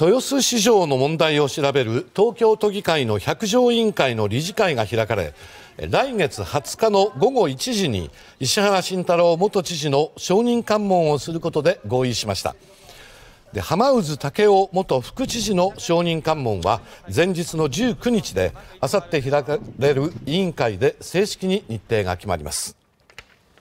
豊洲市場の問題を調べる東京都議会の百条委員会の理事会が開かれ来月20日の午後1時に石原慎太郎元知事の証人喚問をすることで合意しましたで浜渦武雄元副知事の証人喚問は前日の19日であさって開かれる委員会で正式に日程が決まります